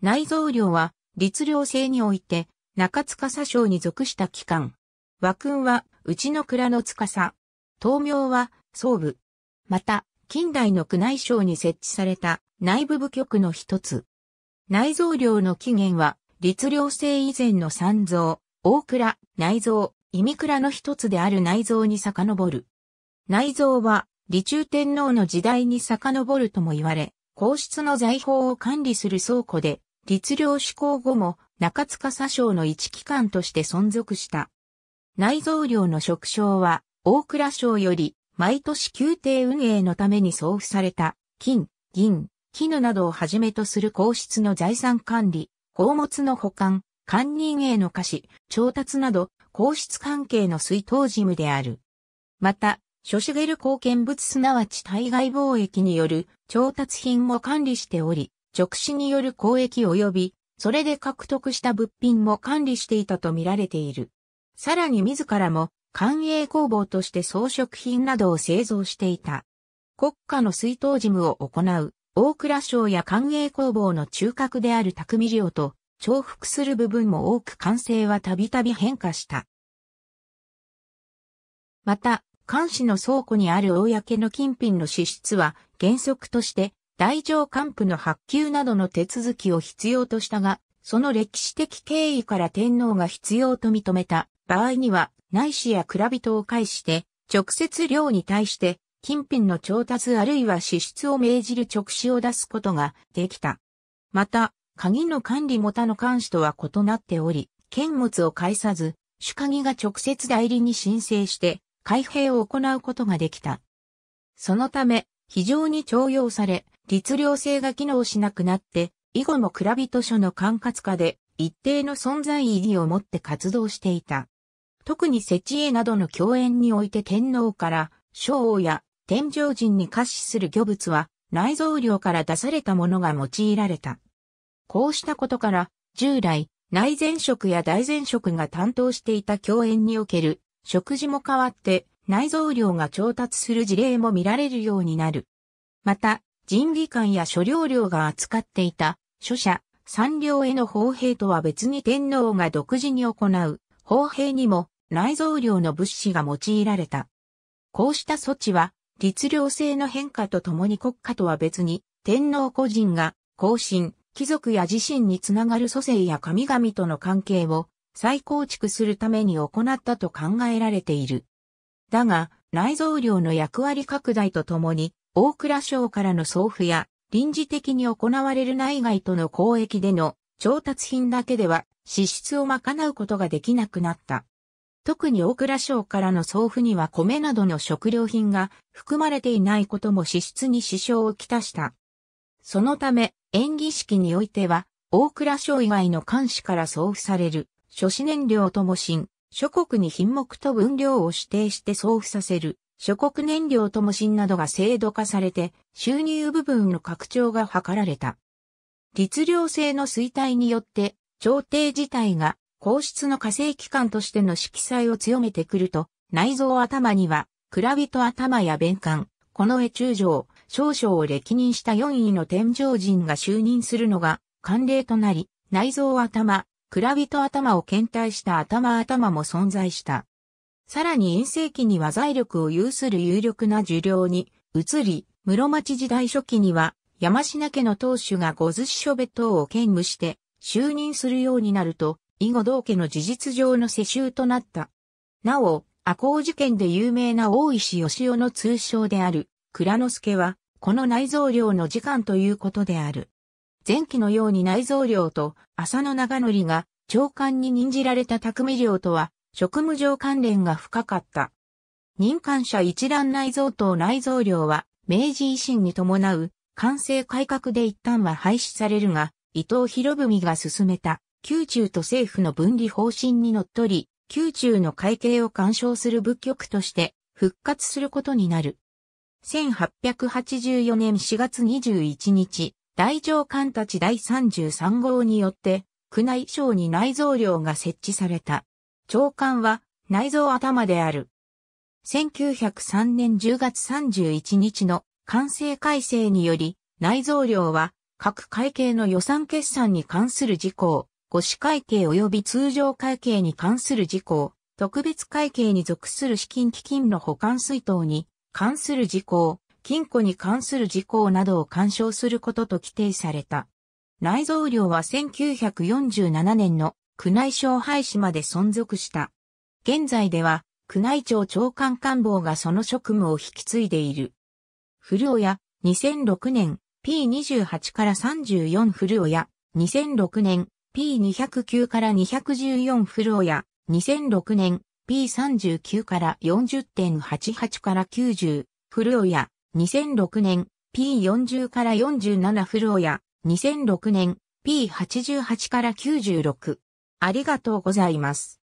内蔵量は、律令制において、中塚佐省に属した機関。和君は、うちの蔵の司。東名は、総部。また、近代の宮内省に設置された内部部局の一つ。内蔵量の起源は、律令制以前の三蔵、大蔵、内蔵、忌み蔵の一つである内蔵に遡る。内蔵は、理中天皇の時代に遡るとも言われ、皇室の財宝を管理する倉庫で、律令施行後も中塚佐省の一機関として存続した。内蔵領の職称は大蔵省より毎年宮廷運営のために送付された金、銀、絹などをはじめとする皇室の財産管理、宝物の保管、官人への貸し、調達など皇室関係の水頭事務である。また、諸る貢献物すなわち対外貿易による調達品も管理しており、直視による交易及び、それで獲得した物品も管理していたと見られている。さらに自らも、官営工房として装飾品などを製造していた。国家の水筒事務を行う、大蔵省や官営工房の中核である匠領と、重複する部分も多く完成はたびたび変化した。また、監視の倉庫にある公の金品の支出は原則として大乗還付の発給などの手続きを必要としたが、その歴史的経緯から天皇が必要と認めた場合には、内子や蔵人を介して、直接領に対して、金品の調達あるいは支出を命じる直視を出すことができた。また、鍵の管理も他の監視とは異なっており、剣物を介さず、主鍵が直接代理に申請して、開閉を行うことができた。そのため、非常に重用され、律令制が機能しなくなって、以後も蔵人書の管轄下で一定の存在意義を持って活動していた。特に設置絵などの共演において天皇から昭王や天上人に可視する魚物は内蔵量から出されたものが用いられた。こうしたことから、従来、内前職や大前職が担当していた共演における食事も変わって内蔵量が調達する事例も見られるようになる。また、人技官や諸領領が扱っていた諸者、産領への砲兵とは別に天皇が独自に行う砲兵にも内蔵領の物資が用いられた。こうした措置は、律令制の変化とともに国家とは別に、天皇個人が、後進、貴族や自身につながる祖先や神々との関係を再構築するために行ったと考えられている。だが、内蔵領の役割拡大とともに、大蔵省からの送付や、臨時的に行われる内外との交易での調達品だけでは支出を賄うことができなくなった。特に大蔵省からの送付には米などの食料品が含まれていないことも支出に支障をきたした。そのため、演技式においては、大蔵省以外の監視から送付される、諸子燃料とも新、諸国に品目と分量を指定して送付させる、諸国燃料とも新などが制度化されて、収入部分の拡張が図られた。律令制の衰退によって、朝廷自体が皇室の火星機関としての色彩を強めてくると、内臓頭には、蔵人頭や弁官、この絵中将、少将を歴任した4位の天上人が就任するのが慣例となり、内臓頭、蔵人頭を検体した頭頭も存在した。さらに遠征期には財力を有する有力な受領に移り、室町時代初期には山品家の当主が五寿司諸別等を兼務して就任するようになると、以後同家の事実上の世襲となった。なお、赤穂事件で有名な大石義雄の通称である倉之助は、この内蔵量の時間ということである。前期のように内蔵量と浅野長則が長官に任じられた匠量とは職務上関連が深かった。任官者一覧内蔵等内蔵量は、明治維新に伴う、官制改革で一旦は廃止されるが、伊藤博文が進めた、宮中と政府の分離方針にのっとり、宮中の会計を干渉する仏局として復活することになる。1884年4月21日、大乗官たち第33号によって、宮内省に内蔵量が設置された。長官は内臓頭である。1903年10月31日の完成改正により、内臓量は各会計の予算決算に関する事項、五種会計及び通常会計に関する事項、特別会計に属する資金基金の保管水筒に関する事項、金庫に関する事項などを干渉することと規定された。内臓量は1947年の宮内省廃止まで存続した。現在では、宮内庁長官官房がその職務を引き継いでいる。古尾屋、2006年 P28 から34古尾屋、2006年 P209 から214古尾屋、2006年 P39 から40.88から90古尾屋、2006年 P40 から47古尾屋、2006年 P88 から96ありがとうございます。